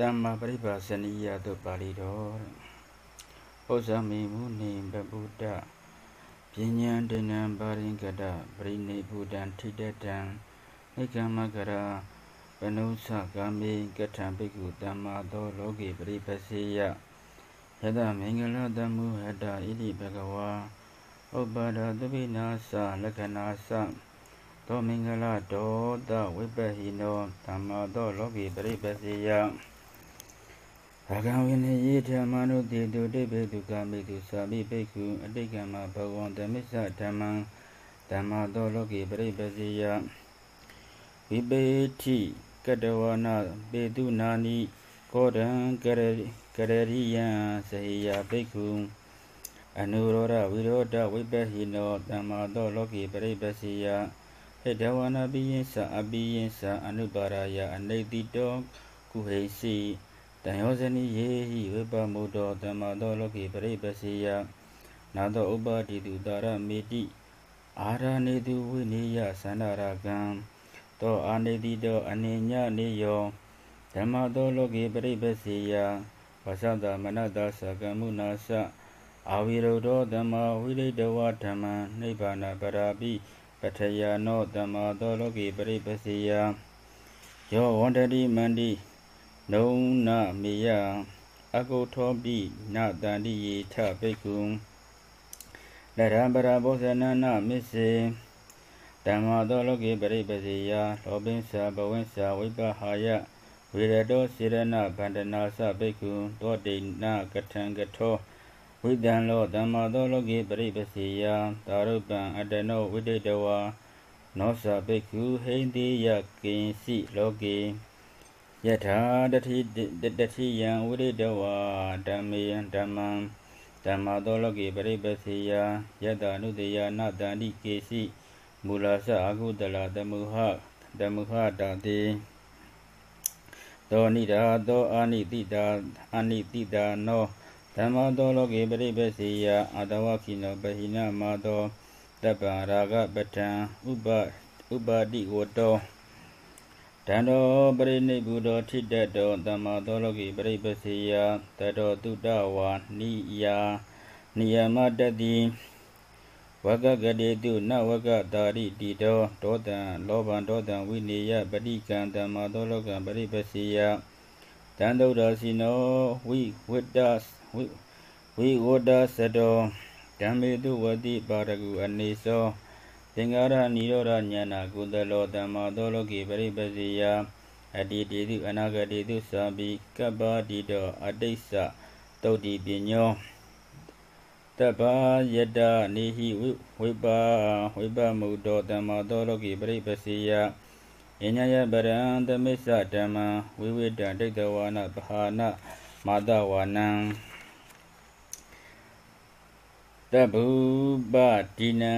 တမ္မာပရိပါစနိယတုပါဠိတော်ဥဇမေမုနေဘဗုဒ္ဓပညာတဏံပါရင်ကတပရိနိဗ္ဗုဒံထိတတံနိကမကရာပနုသကမေကထံပိကုတမ္မာသောလောကေပရိပစေယယတမင်္ဂလတမှုဟတဣတိဘဂဝါဥပ္ပါဒသပိနာသလက္ခဏာသသောမင်္ဂလဒောတဝိပ္ပဟိနောဓမ္မသောလောကေပရိပစေယရကံဝိနေယေဓမ္မနုတေတုတိပိတုကာမိတုသာမိပိက္ခုအတိတ်ကံမှာဘဂဝံဓမ္မစ္စဓမ္မံဓမ္မတော်လောကေပရိပစီယဝိပေတိကတဝနာပေတုနာနိကောဒံကရကရရိယံစေယပိက္ခုအနုရောဓဝိရောဓဝိပဟိနောဓမ္မတော်လောကေပရိပစီယဟေတဝနာပိယံသအပိယံသအနုပါရယအနိတိတောကုဟိစီတန်ယောဇနိယေဟိဝိပမုဒ္ဒောတမ္မာသောလောကိပရိပစီယနာသောဥပါတိတုတာရမေတိအာရဏေတုဝိနေယသန္ဒရာကံသောအာနေတိတော အနေညနေယောဓမ္မသောလောကိပရိပစီယဝသတမနတသကမုနာသအာဝိရုဒ္ဓဓမ္မဝိရိတဝဓမ္မနိဗ္ဗာနပရာပိပထယာနောဓမ္မသောလောကိပရိပစီယယောဝန္တတိမန္တိနုံနမေယအကုထောပိနတန္တိယေထဘိက္ခုတရံပရဘောဇနနာမစ္စေဓမ္မသောလောကေပရိပစီယလောဘင်းစာဘဝင်းစာဝိပဟာယဝေရတောစေရဏဗန္ဒနာသဘိက္ခုတောတိဏကထံကထောဝိတံလောဓမ္မသောလောကေပရိပစီယသာရုပံအတနောဝိတေတဝါနောသဘိက္ခုဟိန္တိယကိဉ္စီလောကေယထာတတိတတိယံဝိရိတဝါဓမ္မေယံဓမ္မံဓမ္မာသောလောကေပရိပစီယယတနုတေယနာတန္တိကေစီမူလာသအကုတလတမုဟတမုဟတတိသောနိဒာသောအာနိတိတာအာနိတိတာနောဓမ္မာသောလောကေပရိပစီယအတဝခိနောပဟိနမာသောတပ္ပရာဂပဋ္ဌံဥပဥပတိဝတောတံတောပရိနိဗ္ဗုဒ္ဓထိတတ်တောသမ္မာသောလောကိပရိပစီယတတောတုတဝါနိယာနိယမတတိဝကကတိတုနဝကတာရိတိတောဒောတံလောဘံဒောတံဝိနေယပတိကံသမ္မာသောလောကံပရိပစီယတံတုဒ္ဒစီနောဝိဝိတ္တဝိဝိဝတ္တသတောဓမ္မေတုဝတိပါရကုအနေသောသင်္ကာရနိရောဓဉာဏကုသလောတမ္မာသောလောကိပရိပစီယအတ္တိတေတုအနာဂတေတုသာပိကပ္ပတိတောအတိစ္ဆတုတ်တိပညောတပ္ပယတနိဟိဝိပါဝိပမုတောတမ္မာသောလောကိပရိပစီယယညယပရံသမစ္ဆဓမ္မံဝိဝိတံဒိဋ္ဌဝါနပဟာနမာတဝါနံတဗုပတိနံ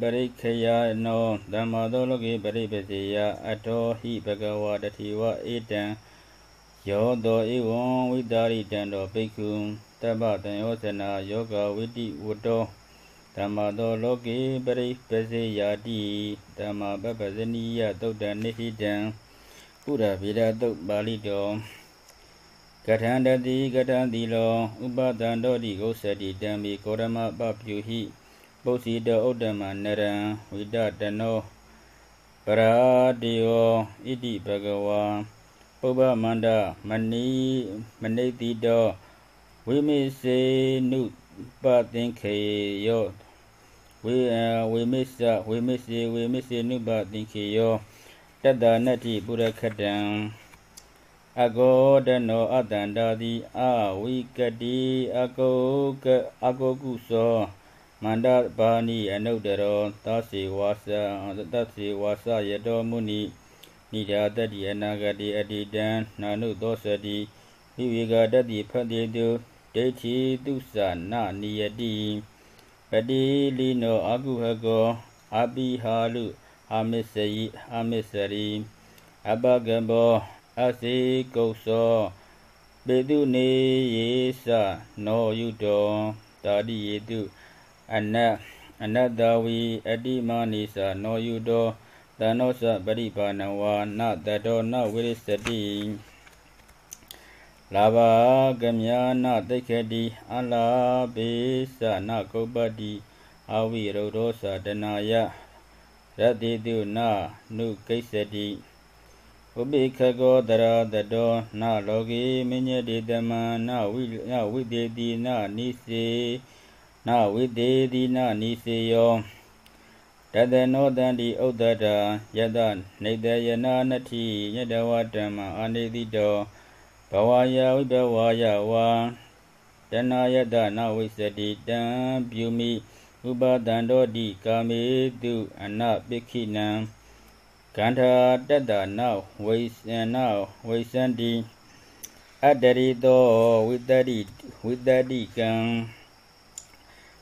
ပရိခယနောဓမ္မသောလောကေပရိပစီယအတောဟိဘဂဝါတတိဝအေတံယောတောဧဝံဝိတာရိတံတောဘိက္ခုတဗ္ဗတံယောသနာယောဂဝိတိဝတောဓမ္မသောလောကေပရိပစီယာတိဓမ္မပပဇနိယသုတ်တနိဟိတံပုရဗေဒသုတ်ပါဠိတော်ကထံတတိကထံတိလောဥပဒံတောတိဥစ္စတိတံမိကောရမပပြုဟိပုစီတောဥဒ္ဓမနရံဝိတတနောပရာတိယောဣတိဘဂဝါပုဗ္ဗမန္တမနိမနိတိတောဝိမေစေနုပသင်ခေယောဝေဝေမေစဝေမေစေဝေမေစေနုပသင်ခေယောတတ္တနတ္တိပုရခတံအကောတနောအတန္တာတိအဝိကတိအကောကအကောကုသောမန္တဘာနိအနုတရောသစေဝါစသစေဝါစယတောမုနိနိဒာတတိအနာဂတိအတိတံနာနုသောစတိဝိဝေကတတိဖတ်တိတုဒိဋ္ဌိတုသနာနိယတိပတိလီနောအကုဟကောအပိဟာလုအမစ္စယိအမစ္စရိအပကံဘောအစီကုသောပေတုနေယေသနောယုတောတာတိယေတုအနတ်အနတ္တဝီအတိမနိသနောယုတောတနောသပရိပါဏဝါနတတောနဝိရစတိလာဘကမြာနာတိခတိအလာပိသနကုပ္ပတိအဝိရုဒ္ဓောသတနာယရတိတုနနုကိစ္စတိဥပိခကောတရာတတောနလောကေမညတိတမနဝိယဝိတေတိနနိစေနဝိတေတိနနိစေယောတတနောတန္တိဥဒ္ဒတာယတနေတယနာနတိယတဝဓမ္မအာနိတိတောဘဝယဝိဘဝယဝါတဏယတနာဝိစတိတံပြုမိဥပါဒံတော်တိကာမေတုအနပိခိနံကန္ထာတတ္တနာဝိသနာဝိသန္တိအတ္တရိတောဝိတ္တရိဝိတ္တရိကံ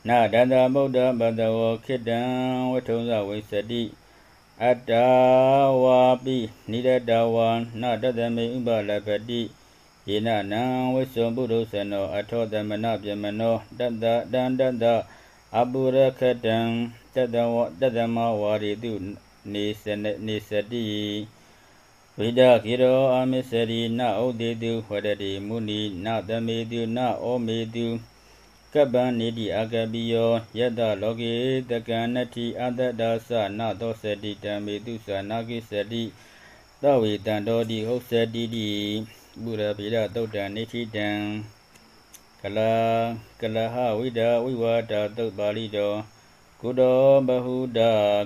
နာဒန္တဗုဒ္ဓဘဒဝခိတံဝထုံသဝိသတိအတ္တဝါပိနိရတဝါနာတတမေဥပလပတိယေနနံဝိစုံပုရုဇနောအထောသမနပြမနောတတ္တတံတတ္တအပုရခတံတတဝတတမဝါရီတုနေစနနေစတိဝိဒကိရောအမစ္စရိနဩဒေတုဟရတိမုနိနသမေတုနဩမေတုကပ္ပံနေတိအာကပိယောယတ္တလောကေတကံနတိအတ္တဒါသနသောစတိတံမေတုသနာကိစတိသဝေတံတောတိဟုတ်စတိတိပုရပိရတုတ်တံနေတိတံကလာကလဟဝိဒဝိဝါဒတုတ်ပါဠိတော်ကုတောဘဟုဒ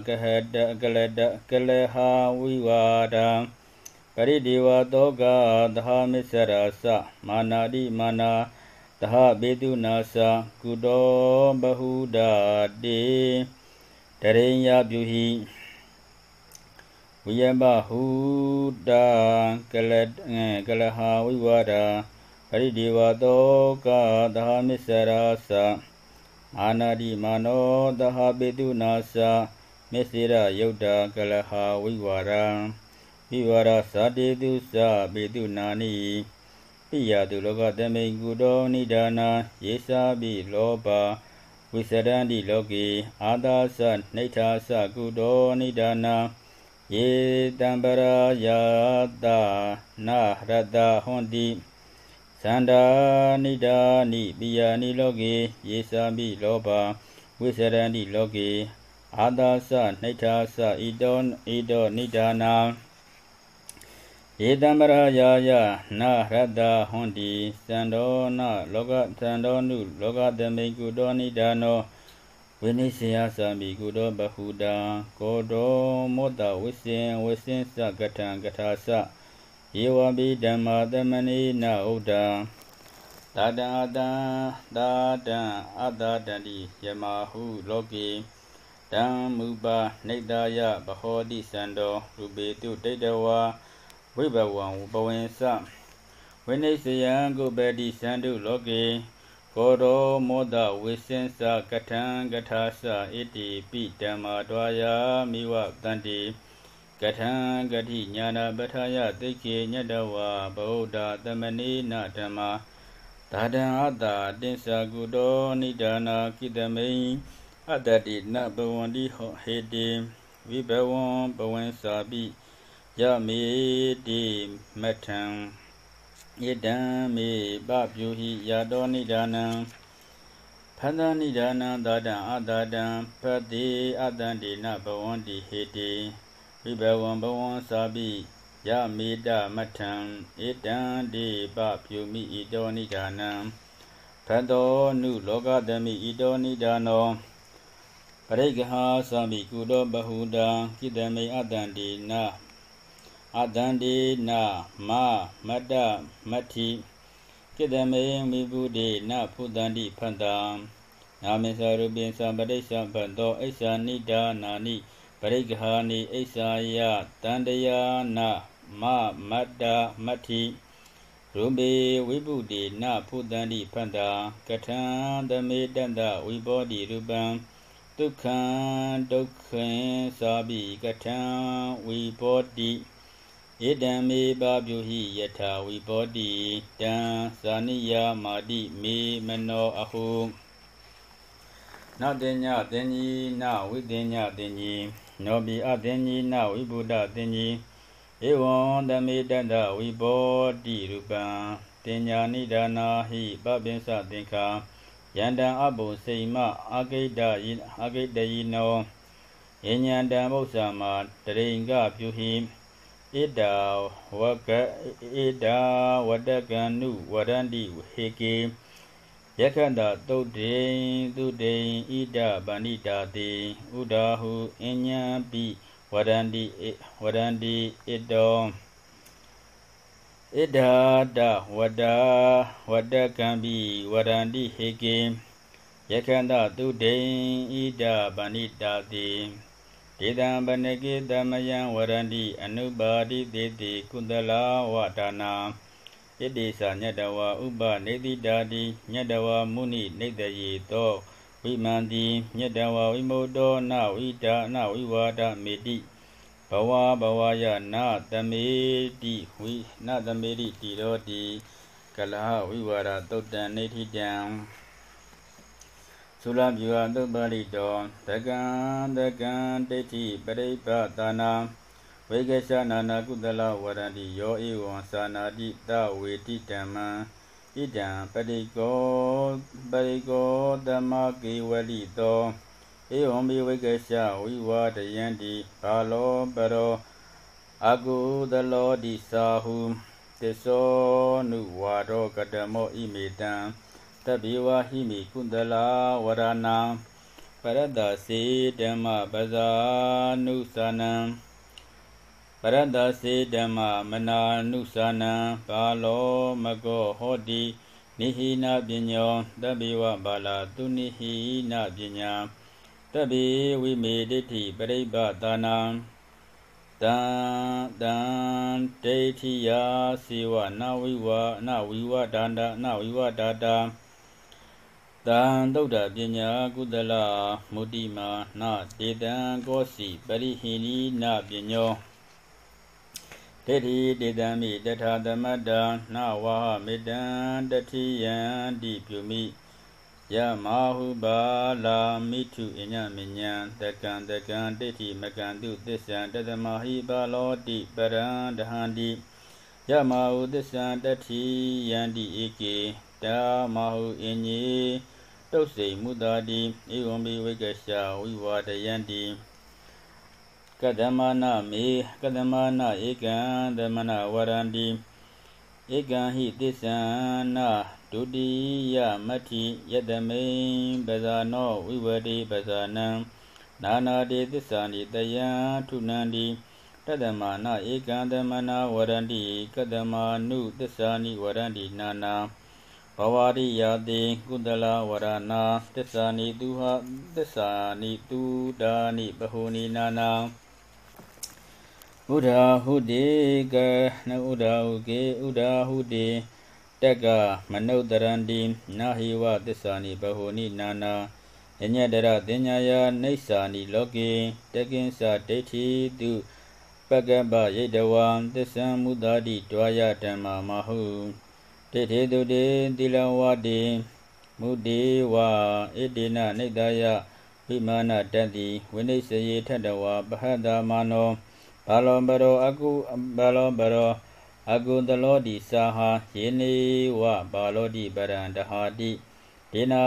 ကဟတကလတကလဟာဝိဝါဒံပရိဒီဝတောကသဟာမစ္စရာသမာနာတိမာနာတဟဘေတုနာသကုတောဘဟုဒတေတရိယပြုဟိဝိယမဟုဒကလကလဟာဝိဝါဒပရိဒီဝတောကသဟာမစ္စရာသအာနာတိမာနောတဟပိတုနာစာမေစေရယုတ်တာကလဟာဝိဝါရံဝိဝါရသတိတုသပိတုနာနိပိယတုလောကတမိကုတောနိဒါနာယေစာပိလောဘဝိစရန္တိလောကေအာသာသနှိဋ္ဌာသကုတောနိဒါနာယေတံပရာယတာနာရတဟွန်တိသန္တာနိဒာနိပိယာနိလောကေယေသမိလောဘဝိစရဏိလောကေအာသာသနှိထာသဣတောဣတောနိဒာနာဧတံပရာယာယနာရတဟွန်တိသန္ဒောနလောကသန္ဒောနုလောကသမိကုတောနိဒာနောဝိနိစေယသမိကုတောဘဟုတံကောတောမောတဝိစင်ဝိစင်သကထံကထာသယေဝပိဓမ္မာတမနိနဥဒ္ဒံတာတံအတံတာတံအတာတတိယမဟုလောကေတံမူပါနေတယဘဟောတိစံတော်ရူပေတုတိတဝါဝိဘဝံပဝင်းစဝိနိစယံကုပတိစံတုလောကေကောရောမောဒဝိစင်္စကထံကထာစဣတိပိဓမ္မာဒွာယာမိဝတန္တိကထံဂတိညာနာပထာယသိကေညတဝဗုဒ္ဓတမနိနာဓမ္မာဓာတံအတ္တတင်္စာကုတောနိဒာနာကိတမိန်အတ္တတိနဘဝန္တိဟောဟေတိဝိဘဝံဘဝံစာပိယမေတိမထံယတံမေပပြုဟိယတောနိဒာနံဖန္တနိဒာနံဓာတံအတ္တတံဖတိအတ္တန္တိနဘဝန္တိဟေတိဝိဘဝံဘဝံသာပိယမေတ္တမထံဧတံဒီပပြုမိဣတောနိဒာနံဖတောနုလောကသမိဣတောနိဒာနောပရိဂဟာသမိကုလောဘဟုတံကိတမေအတန္တိနာအတန္တိနာမမတ္တမတ္ထိကိတမေမိဗုဒိနဖုတန္တိဖန္တံနာမေသရူပိသံပရိစ္ဆံဖတောအိစ္ဆာနိဒာနာနိပရိဂဟာနိအိဆာယတန္တယာနမမတ္တမတ္ထိရူပေဝိပုတိနဖုတန္တိဖန္တာ ကထံသမေတန္တဝိဘောတိရူပံဒုက္ခံဒုက္ခံသာပိကထံဝိဘောတိဣဒံမေပါပြုဟိယထာဝိဘောတိတံသာနိယာမာတိမေမနောအဟုနတဉ္ညတဉ္ညီနဝိတဉ္ညတဉ္ညီနောပိအသင်္ကြီးနဝိဗုဒ္ဓသင်္ကြီးဧဝံသမေတ္တဝိဘောတိရူပံတင်ညာနိဒါနာဟိပပိသသင်္ခာယန္တံအဘုံစိမအာဂိတယိအာဂိတယိနောယဉ္ဉံတံမုစ္ဆာမတရိင်္ဂပြုဟိဣဒာဝကဣဒာဝတကံနုဝရန္တိဟေကေယခန္တာတုတ်တိသူတိဣဒပဏိတာတိဥဒါဟုအညံပိဝရန္တိဝရန္တိဣတောဣဒာတဝဒာဝဒကံပိဝရန္တိဟေကေယခန္တာတုတိဣဒပဏိတာတိဒေတံပနကေတမယံဝရန္တိအနုပါတိတေတိကုသလာဝဒါနာယတိစာညတဝါဥပနေတိတာတိညတဝါမုနိနေတယေသောဝိမန္တိညတဝါဝိမုဒ္ဒောနဝိဒါနဝိဝါဒမေတိဘဝဘဝယနာသမေတိဝိနသမေတိတိရောတိကလဟဝိဝါဒတုတ်တံနေတိတံသုလဗျူဟာတုပ္ပရိတောတကံတကံဒိဋ္ဌိပရိပသနာဝေကေရှာနာနာကုသလဝရတိယောဧဝံသာနာတိတဝေတိတမံဣဒံပရိကောပရိကောဓမ္မကေဝလိတောဧဝံမိဝေကေရှာဝိဝါဒယန္တိဘာလောပရောအကုသလောတိစာဟုတသောနုဝါဒောကတမောဣမေတံတဗေဝဟိမိကုသလဝရဏံပရဒစီဓမ္မပဇာနုသနံပရတ္တစေဓမ္မမနာနုသနံကာလောမကောဟောတိနိဟိနာပညောတဗ္ဗေဝဘာလာသူနိဟိနာပညာတဗ္ဗေဝိမေဒိဋ္ဌိပရိပဒါနာတံတံဒိဋ္ဌိယာစေဝနာဝိဝါနဝိဝဒန္တနဝိဝဒတာတံဒုဒ္ဒပညာကုသလမုတိမာနတေတံကောစီပရိဟိနိနာပညောတေတိတေတံမိတထာသမတ္တနာဝဟမေတံတတိယံတိပြုမိယမဟုပါလာမိထုအညမညံတကံတကံတိတိမကံတုသစ္ဆံတသမဟိပါလောတိပရံဒဟန္တိယမဟုသစ္ဆံတတိယန္တိဧကေတမဟုအင်ကြီးတုတ်စိမုတာတိဧဝံဘိဝိကရှာဝိဝါဒယန္တိကဓမ္မနာမေကဓမ္မနာဧကံဓမ္မနာဝရန္တိဧကံဟိသစ္ဆန္နာဒုတိယမတ္ထိယတမိန်ပဇာနောဝိဝတိပဇာနံနာနာတိသစ္ဆာနိတယံထုနန္တိတတမနာဧကံဓမ္မနာဝရန္တိကတမနုသစ္ဆာနိဝရန္တိနာနာဘဝရိယာတိကုသလဝရဏာသစ္ဆာနိသူဟသစ္ဆာနိသူဒာနိပဟုနိနာနာဥဒာဟုတေကနဥဒာဟုကေဥဒာဟုတေတက်ကမနုဿရန္တိနာဟိဝသစ္စာနိဘဟုနိနာနာယညတရတင်ညာယနိစ္စာနိလောကေတကိဉ္စာဒိဋ္ဌိတုပကပ္ပယိတဝံသစ္စံမုဒ္ဒတိတွာယဓမ္မမဟုတေထေတုတေတိလဝတိမုဒေဝဣတိနနိတယဝိမာနတတ္တိဝိနိစ္စယေထတဝပဟတမာနောဘာလောဘရောအကုဘာလောဘရောအကုတလောတိစာဟာယေနေဝဘာလောတိပရံတဟာတိဒေနာ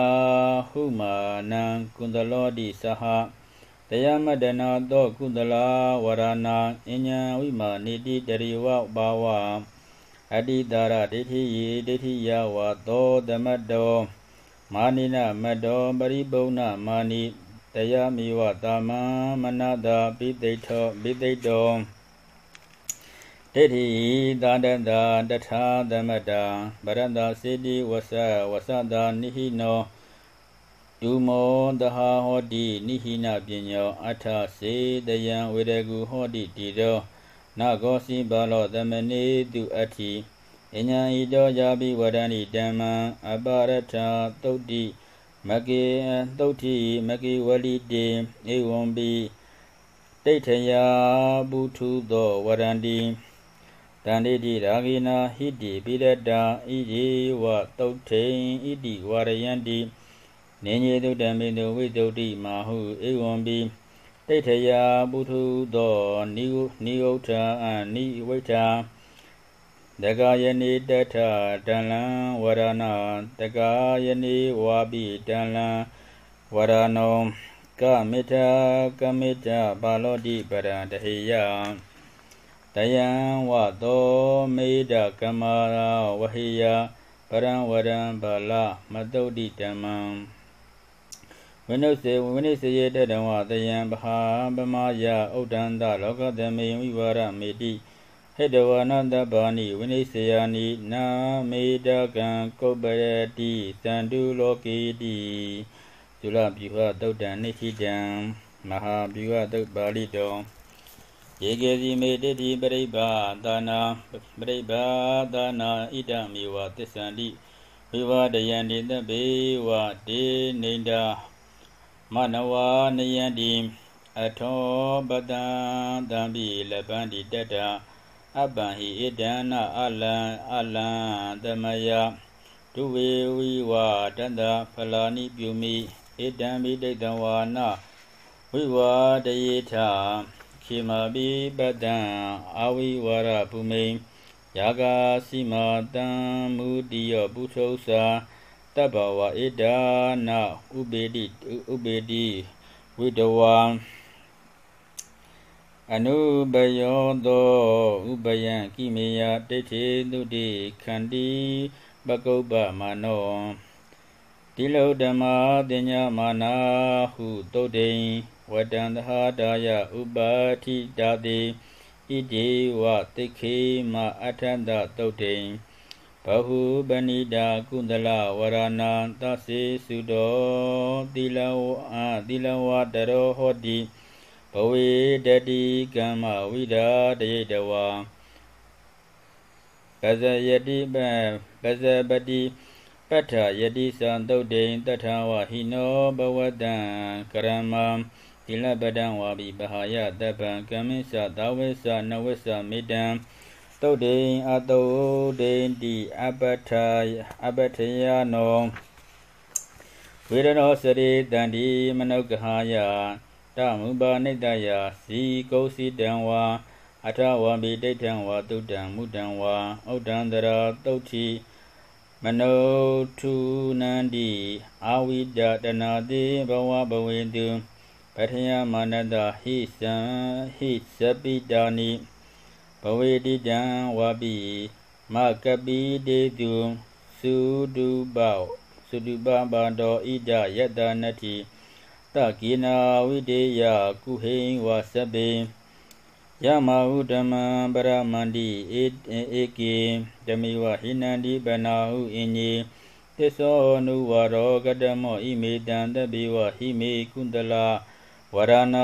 ဟုမာနံကုတလောတိစာဟာတယမတနာသောကုသလာဝရဏာအဉ္ဉံဝိမာနိတိတရိဝဘာဝအတိတာရဒိဋ္ဌိယေဒိဋ္ဌိယဝသောသမတ္တောမာနိနမတ္တောပရိပုဏ္ဏမာနိတယမိဝတာမမနတာပိသိထောပိသိတောဒိဋ္ဌိသာတတာတထာသမတာဗရတစေတိဝဆဝဆတာနိဟိနောဒုမောတဟာဟောတိနိဟိနပညောအထစေတယံဝေရကုဟောတိတိရောနဂောစီဘလောသမနေတုအတ္ထိအညာဤတောယာပိဝရဏိဓမ္မံအပရထသုတ်တိမကေသုတ်တိမကေဝလိတေဧဝံပိတိဋ္ဌယာဘုထုသောဝရန္တိတန္တိတိရာဂိနာဟိတိပိရတာဣရေဝသုတ်ထိန်ဣတိဝရယန္တိနေညေတုတံမေတုဝိတုတိမာဟုဧဝံပိတိဋ္ဌယာဘုထုသောနိဂုနိဂုဋ္ဌာအနိဝိဋ္ဌာတကယနိတထတလံဝရဏတကယနိဝါပိတလံဝရဏောကမိတကမိတပါလောတိပရံတဟိယတယံဝတောမေတကမရာဝဟိယပရံဝရံဘလမတုဒ္ဓိတမံဝိနုစေဝိနိစေယတတံဝတယံဘာဗမယဥဒ္ဒန္တလောကသမေဝိဝရမေတိဟေတဝနတဘာနိဝိနိစေယနိနာမေတကံကုပ္ပရတိတန္တုလောကေတိဇုလပိဟသုတ်တံနိတိတံမဟာပိဟသုတ်ပါဠိတော်ယေကေစီမေတတိပရိဘာသနာပရိဘာသနာဣဒမေဝသစ္ဆန္တိဝိဝဒယံတိတပေဝဒေနိန္ဒာမနဝနယံတိအထောပတံတံပိလပန္တိတတ္တအပံဟိဣဒံနအလံအလံသမယဒုဝေဝိဝတတဖလာနိပြုမိဣဒံမိဒိတဝါနဝိဝါတယေထခေမပိပတံအဝိဝရပုမိန်ယာဂာစီမာတံမူတိယပုထု္စာတဘဝဣဒာနဥပေတိဥပေတိဝိတဝံအနုပယောသောဥပယံကိမေယဒိဋ္ဌိတုတိခန္တီပကုပ္ပမနောတိလောဓမ္မာတင်ညာမာနာဟုတုတ်တိဝတံတဟာဒါယဥပါတိတာတိဣတိဝတိခေမအထန္တတုတ်တိဘဟုပဏိတာကုသလဝရဏံသစေစုတော်တိလဝအတိလဝတရောဟောတိဝေတတိကမ္မဝိဒာတယိတဝါပဇယတိပပဇပတိပဋ္ဌာယတိသံတုတ်တိံတထဝဟိနောဘဝတံကရမံတိလပဒံဝါဘိပဟာယတပံကမိစ္ဆသာဝိစ္ဆနဝိစ္ဆမေတံတုတ်တိံအတုတ်တိံတိအပဋ္ဌာအပဋ္ဌယနောဝေရဏောစရိတန္တိမနုဂဟာယတမုပါနိတယဇီကုစီတံဝါအထဝံပိတိဋ္ဌံဝါတုတ္တံမုတံဝါဥဒ္ဒန္တရာတုဋ္ဌိမနောထုနန္တိအာဝိဒတနာတိဘဝဘဝေတုပထယမနတဟိသံဟိသပိတာနိဘဝေတိတံဝပိမကပိတေတုသုတုပောသုတုပပါတော်ဣဒယတနတိတကိနာဝိတေယကုဟိဝါစပေယမဟုဓမ္မံပရမန္တိဧဧကေဓမိဝဟိနန္တိပနာဟုအင်ကြီးသစ္စောနုဝရော ကတမောဣမေတံတပိဝဟိမေကုန္တလဝရဏ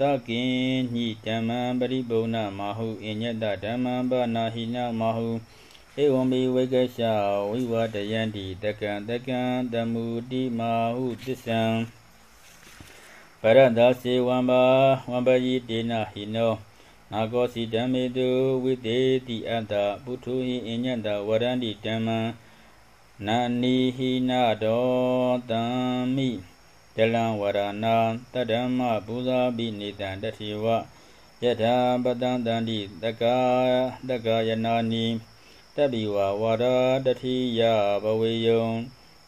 တကိညိဓမ္မံပရိပုဏ္ဏမဟုအညတဓမ္မံပနာဟိနမဟုဧဝံမိဝိကေရှဝိဝတယန္တိတကံတကံတမုတိမာဟုတစ္ဆံပရဒစေဝံဘာဝံပယိတေနဟိနောနာကောစီဓမ္မေတုဝိတေတိအတ္တပုထုဟိအညတဝရန္တိဓမ္မံနာနိဟိနာဒောတံမိဒလံဝရဏံတဓမ္မပူဇာပိနေတံတထေဝယထာပတံတန္တိတကာတကာယနာနိတပိဝဝရတတိယဘဝေယုံ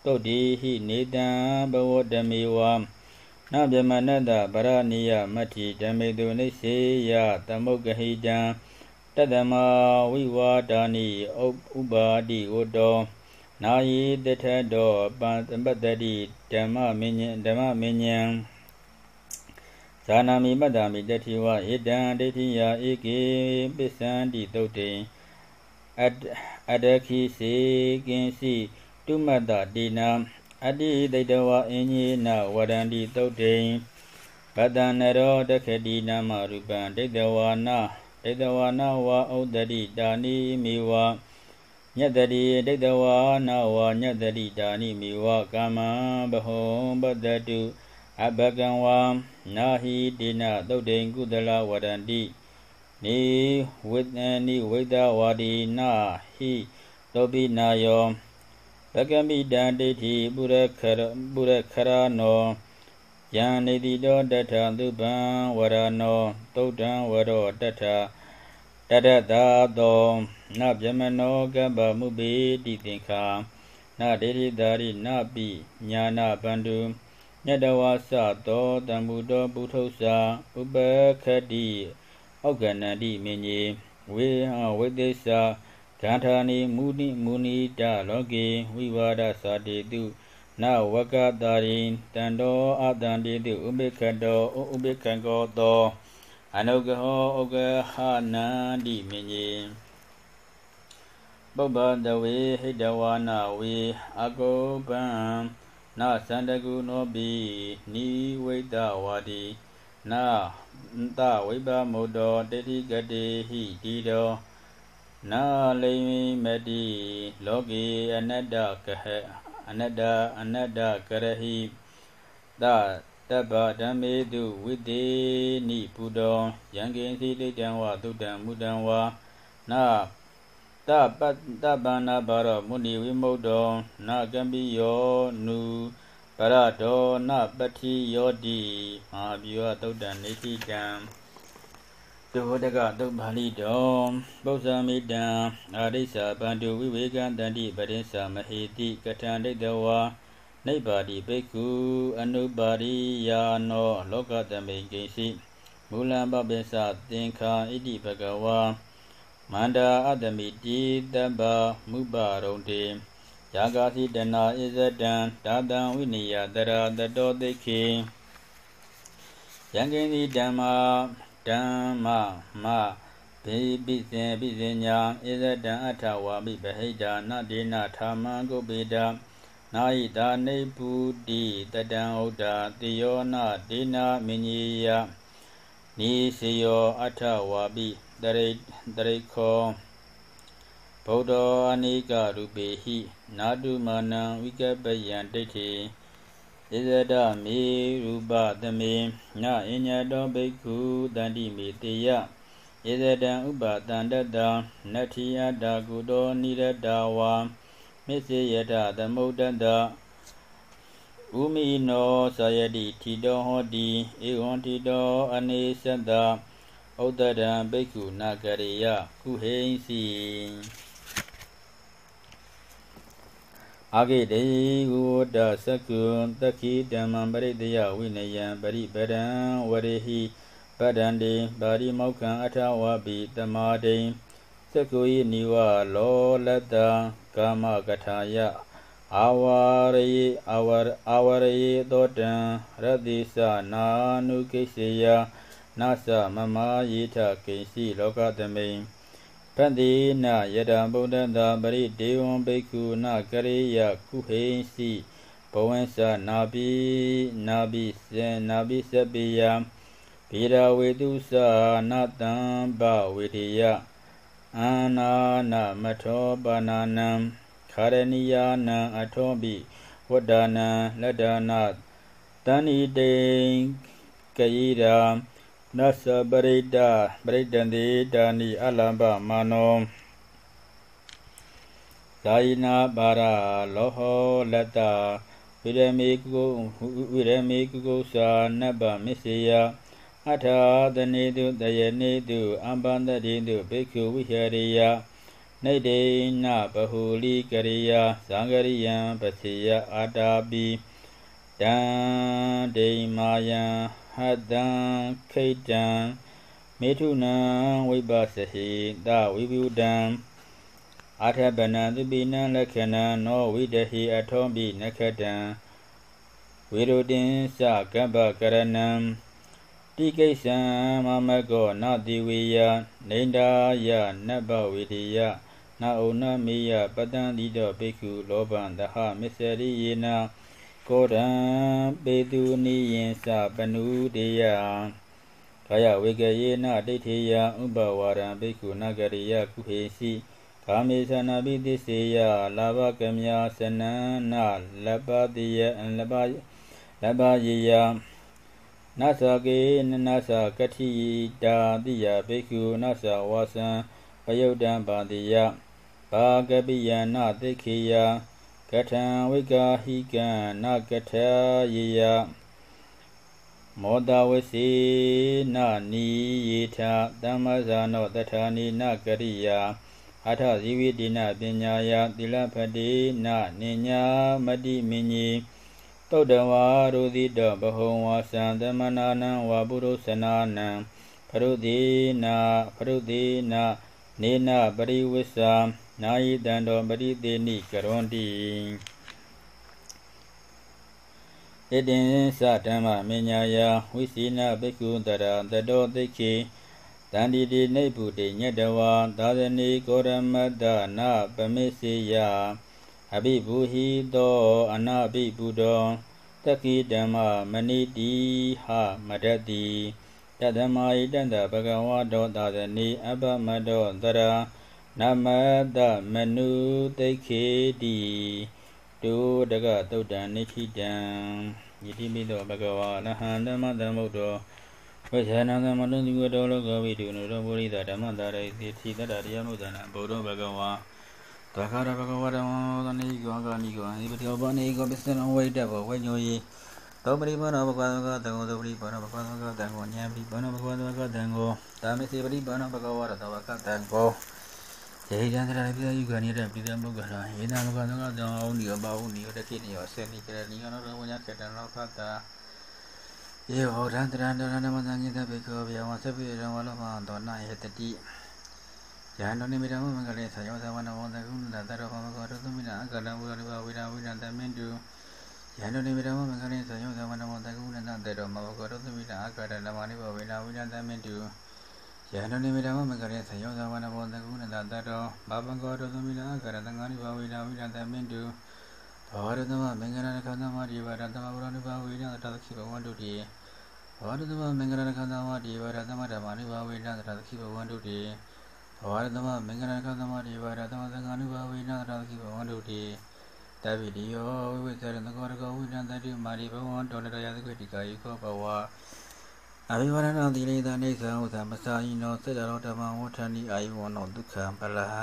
တုတ်တိဟိနေတံဘဝတမေဝံနဗျမနတဗရဏိယမတ္ထိဓမ္မေတုနိစေယသမုဂ္ဂဟိတံတတမဝိဝါဒာနိဥပါတိဝတော နာယိတထတောပံပတ္တိဓမ္မမင်းဉ္ဓမ္မမင်းဉ္ဇာနာမိမတ္တာမိတတိဝဧတံဒိဋ္ဌိယဧကေပစ္စန္တိတုတ်တေအတ္တခိစေကင်စီတုမတ္တတိနံအတ္တိသိတဝအင်ကြီးနဝရန္တိတုတ်တိဘတံနရောတခတိနာမရူပံဒိဋ္ဌဝါနာဒိဋ္ဌဝါနာဝဥဒ္ဒတိတာနိမိဝညတတိဒိဋ္ဌဝါနာဝညတတိတာနိမိဝကာမဘဟုံပတတုအဘကံဝါနာဟိတိနသုတ်တိကုသလဝရန္တိနိဝိတ္တနိဝိဒဝါဒီနာဟိတောပိနာယောပကမိတံဒိဋ္ဌိပုရခရပုရခရနောယံနေတိတောတထသုပံဝရနောတုတ်တံဝရောတထတတတာသောနဗျမနောကဗ္ဗမုပိတိသင်္ခာနဒိဋ္ဌိတာရိနပိညာနာပန္တုညတဝါစသောတမ္ပုတောပုထုဆာဥပခတိဩကနန္တိမင်းကြီးဝေဟဝိသေစာ Tata ni danamunmundlogị wsado na obe na wagdari tado na gbekedo ogbekegodo nog ogohanadi mnye boadwhdnaw agobna sadgonob nawa nantam dgd hdid နာလိမိမတိလောကေအနတ္တကဟ အနတ္တအနတ္တကရဟိသတဗ္ဗဓမ္မေတုဝိတေနိပုဒောယံကိဉ္စီတိတံဝသုတံမုတံဝနာတပတ္တဗန္နာဘာရမုဏိဝိမုဒ္ဒောနာကံပိယောနုပရဒောန ပတိယောတိမဟာဘိဝတုတ်တံနေတိတံသဘောတကတုတ်ပါဠိတော်ပု္ပ္ပာမိတံအာရိစ္ဆာဗန္တုဝိဝေကံတန္တိပရိစ္ဆာမဟေတိကထံဒိဋ္ဌဝါနိဗ္ဗာတိဘိက္ခုအနုပါရိယာနောလောကတမိကိစီမူလံပပိသသင်္ခာဣတိဘဂဝါမန္တာအတမိတိတဗ္ဗမုပရုံတေယာဂာတိတနာဣဇတံဒါတံဝိနိယတရာတတောတိခေယံကိတိဓမ္မာဓမ္မမဘေပိစေပိစညာဣဇတံအထဝါမိဗဟိတာနတေနထာမံကုပိတာနာယိတာနေပုတိတတံဥဒ္ဒတိယောနာဒေနာမင်းကြီးယနိစီယောအထဝါပိတရိတရိခောဗုဒ္ဓအနိကရူပေဟိနာတုမနံဝိကပယံဒိဋ္ဌိဣဇဒမေရူပသမေနအညတောဘိက္ခုတန္တိမေတေယဣဇဒံဥပတန္တတံနတ္ထိယတာကုတောနိရတဝါမစ္ဆေယတသမုဒ္ဒတဥမိနောဇယတိထီတောဟောတိဧဝံထီတောအနေသတ္တဥဒ္ဒရံဘိက္ခုနာဂရိယကုဟိံစီအာဂိတေဂုတသကုတခိဓမ္မံပရိတယဝိနယံပရိပဒံဝရေဟိပဒံတေပါရိမောက္ခံအထဝပိတမတေသကုယိနိဝလောလတ္တကာမကထာယအာဝရေအာဝရအာဝရေသောတံရတိသနာနုကိစ္စယနာသမမယေထကိစီလောကသမိန်ပတ္တိနယတံဗုဒ္ဓတာပရိဒေဝံဘိက္ခုနကရိယကုဟိစီဘဝံသနာပိနာပိစေနာပိစပိယဗေဒဝေတုသနာတံဘဝေတိယအာနာနမထောပနာနံခာရဏိယာနံအထောပိဝဒနာလဒနာတဏိတေကယိရာနသပရိဒပရိဒန္တိဒါနိအလံပမနောဇာယနာပါရလောဟလတဝိရမေကုဝိရမေကုသာနဗ္ဗမစ္ဆေယအထာသနေတုတယနေတုအမ္ပန္တတိတုဘိက္ခုဝိဟရိယနေတေနဗဟုလိကရိယာသံဃရိယံပစီယအာတာပိတံဒိမာယံဟတံခိတံမေထုနံဝိပသဟိတဝိဝုဒံအာထပနံသူပိနံလက္ခဏံနောဝိတဟိအထောပိနခတံဝိရုဒင်းစကဗ္ဗကရဏံတိကိစ္ဆံမမကောနတိဝေယနေန္ဒာယနဘဝိတိယနာဥနမေယပတံတိတောပိက္ခုလောဘံတဟမစ္စရိယေနာကိုရံပေသူနိယင်စပနုတေယကာယဝေကယေနဒိဋ္ဌိယဥပဝါရံဘိက္ခုနဂရိယကုဟေစီကာမေသနာပိတိစေယလာဘကမြာစနန္နလပတိယအလပလပယေယနသကေနနသကတိတာတိယဘိက္ခုနသဝါစံပယုတ်တံပါတိယဘာကပိယနာတိခေယကထံဝိကာဟိကံနကထာယေယမောတဝစီနနီယေထသမ္မဇာနောတထာနိနကရိယာအထဇီဝိတိနပညာယသီလဖတိနနိညာမတိမင်းကြီးတုတ်တဝါရူသီတဘဟုံဝါသံသမနာနံဝါပုရုသနာနံဖရုတိနာဖရုတိနာနေနပရိဝစ္ဆာနာယိတံတောပရိသေနိကရွန်တိဣတိံသဓမ္မမညာယဝိစီနာဘိက္ခုတရံတတောသိခေတန္တိတိနိဗ္ဗုတိညတဝါသာသနိကောရမတ္တနာပမေစီယအဘိဘူဟိတောအနာဘိဘူတောတကိဓမ္မမဏိတိဟမရတိတသမာယိတန္တဘဂဝါတောသာသနိအပမတောတရံနမတမနုတိခေတိတုတကတုတ်တံနိခိတံယတိမိသောဘဂဝါနဟံဓမ္မတမုတ်တော်ဝိဇာနံသမတုံဒီဝတောလောကဝိတုနုရောပုရိသဓမ္မတာရိသေတိတတတရားမုဒ္ဒနာဘုရောဘဂဝါသခါရဘဂဝါဓမ္မသနိကောကနိကောအိပတိယောပနိကောပစ္စနဝိတ္တဘောဝိညောယေသောပရိပါဏဘဂဝါသောတံဃောသောပရိပါဏဘဂဝါသောတံဃောဉာဏ်ပိပါဏဘဂဝါသောတံဃောတာမေစီပရိပါဏဘဂဝါသောကတံဃောရေကြံစရာပြည့်ယူကနေတဲ့ပြည်သမုကရာယေနာမကတော့တောင်းအောင်ဒီဘာဟုဒီတခိနေရောဆယ်နိကရနိယောနောဝဉ္ဇခေတနောဖတာယေဟောရန္တရန္တရနမသံညိတဘေခောဗျာဝသဗ္ဗေရံဝလောဟံဒောနယတတိယန္တောနိမိတမမင်္ဂလေသယောသဝနဝန္တကုဏတရောဟမကောရသမိနာအကလံဝရဝဝိရာဝိရံတမင်တုယန္တောနိမိတမမင်္ဂလေသယောသဝနဝန္တကုဏတရောမဝကောရသမိနာအကရဏမနိဘဝိရာဝိရံတမင်တုယန္တနိမိတဝမကရေသယောဇဝနဘောတကုဏတတတောဘာပံကောတောသမိလာကရတံဃာနိဘဝိဒဝိဒတမင်တုဘောရသမမင်္ဂရဏခန္ဓာမဒီဝရသမဘုရဏိဘဝိဒတတခိဘဝန္တုတိဘောရသမမင်္ဂရဏခန္ဓာမဒီဝရသမဓမ္မနိဘဝိဒတတခိဘဝန္တုတိဘောရသမမင်္ဂရဏခန္ဓာမဒီဝရသမသံဃာနိဘဝိဒတတခိဘဝန္တုတိတဗိတိယောဝိဝိသရဏကောရကောဝိဒတတိမာရိဘဝံတောလတယသခွေတိကာယိခောဘဝအဘိဝရဏတိလေသနိသံဥသံမစာယိနောစေတရောဓမ္မဝဋ္ဌာနိအာယဝနောဒုက္ခံပလဟံ